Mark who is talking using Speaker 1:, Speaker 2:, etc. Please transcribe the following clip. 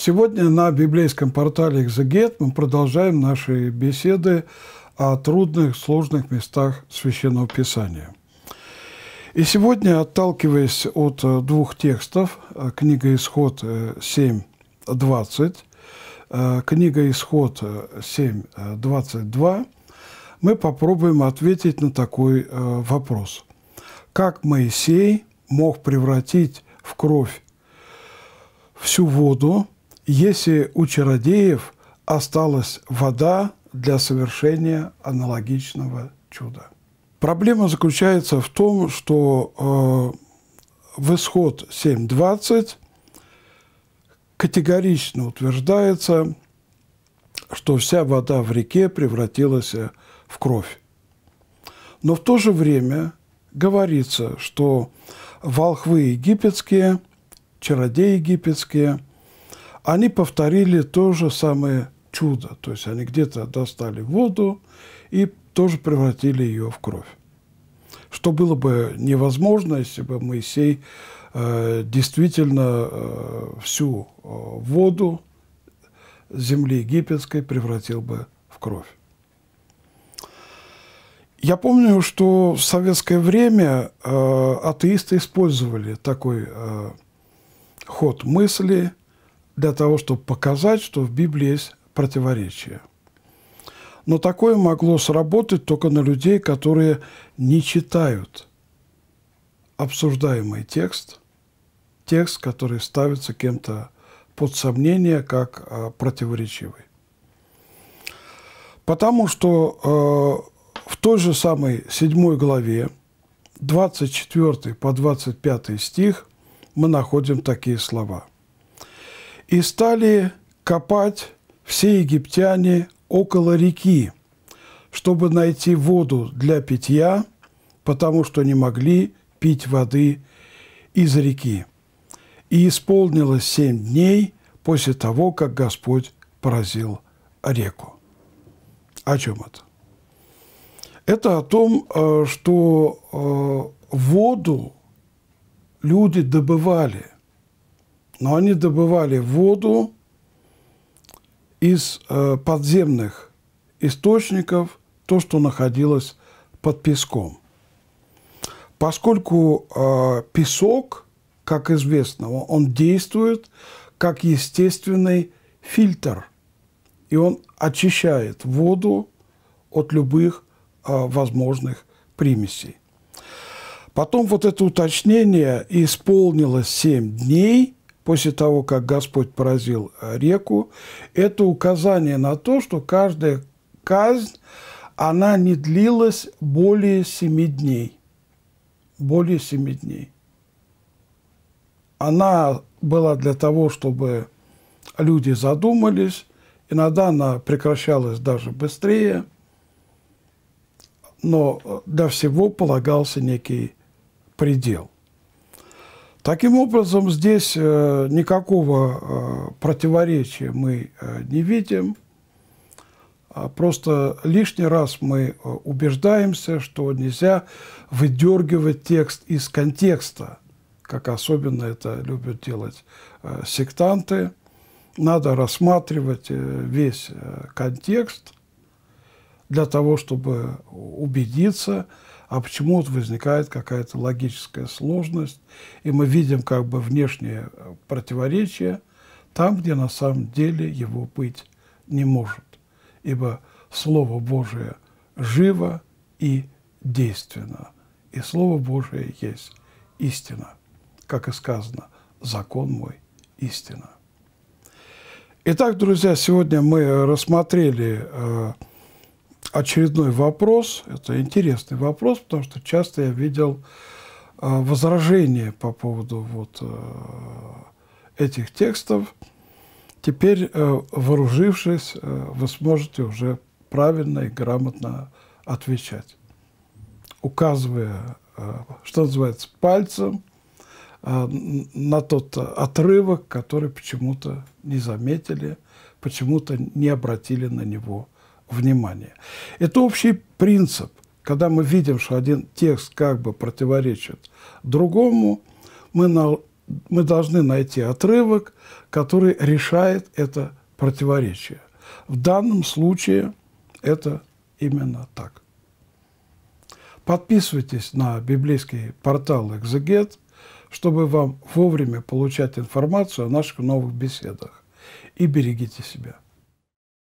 Speaker 1: Сегодня на библейском портале «Экзегет» мы продолжаем наши беседы о трудных, сложных местах Священного Писания. И сегодня, отталкиваясь от э, двух текстов, э, книга «Исход 7.20», э, книга «Исход 7.22», мы попробуем ответить на такой вопрос. Как Моисей мог превратить в кровь всю воду, если у чародеев осталась вода для совершения аналогичного чуда. Проблема заключается в том, что э, в исход 7.20 категорично утверждается, что вся вода в реке превратилась э, в кровь. Но в то же время говорится, что волхвы египетские, чародеи египетские – они повторили то же самое чудо. То есть они где-то достали воду и тоже превратили ее в кровь. Что было бы невозможно, если бы Моисей э, действительно э, всю э, воду земли египетской превратил бы в кровь. Я помню, что в советское время э, атеисты использовали такой э, ход мысли – для того, чтобы показать, что в Библии есть противоречие. Но такое могло сработать только на людей, которые не читают обсуждаемый текст, текст, который ставится кем-то под сомнение как а, противоречивый. Потому что э, в той же самой 7 главе 24 по 25 стих мы находим такие слова – и стали копать все египтяне около реки, чтобы найти воду для питья, потому что не могли пить воды из реки. И исполнилось семь дней после того, как Господь поразил реку. О чем это? Это о том, э, что э, воду люди добывали – но они добывали воду из э, подземных источников, то, что находилось под песком. Поскольку э, песок, как известно, он действует как естественный фильтр, и он очищает воду от любых э, возможных примесей. Потом вот это уточнение исполнилось 7 дней – после того, как Господь поразил э, реку, это указание на то, что каждая казнь, она не длилась более семи дней. Более семи дней. Она была для того, чтобы люди задумались, иногда она прекращалась даже быстрее, но э, для всего полагался некий предел – Таким образом, здесь э, никакого э, противоречия мы э, не видим. А просто лишний раз мы убеждаемся, что нельзя выдергивать текст из контекста, как особенно это любят делать сектанты. Надо рассматривать весь контекст для того, чтобы убедиться – а почему-то возникает какая-то логическая сложность, и мы видим как бы внешнее э, противоречие там, где на самом деле его быть не может, ибо Слово Божие живо и действенно, и Слово Божие есть истина, как и сказано, закон мой – истина. Итак, друзья, сегодня мы рассмотрели э, очередной вопрос. Это интересный вопрос, потому что часто я видел а, возражения по поводу вот а, этих текстов. Теперь, э, вооружившись, э, вы сможете уже правильно и грамотно отвечать, указывая, э, что называется, пальцем на тот отрывок, который почему-то не заметили, почему-то не обратили на него Внимание. Это общий принцип. Когда мы видим, что один текст как бы противоречит другому, мы, на, мы должны найти отрывок, который решает это противоречие. В данном случае это именно так. Подписывайтесь на библейский портал «Экзегет», чтобы вам вовремя получать информацию о наших новых беседах. И берегите себя.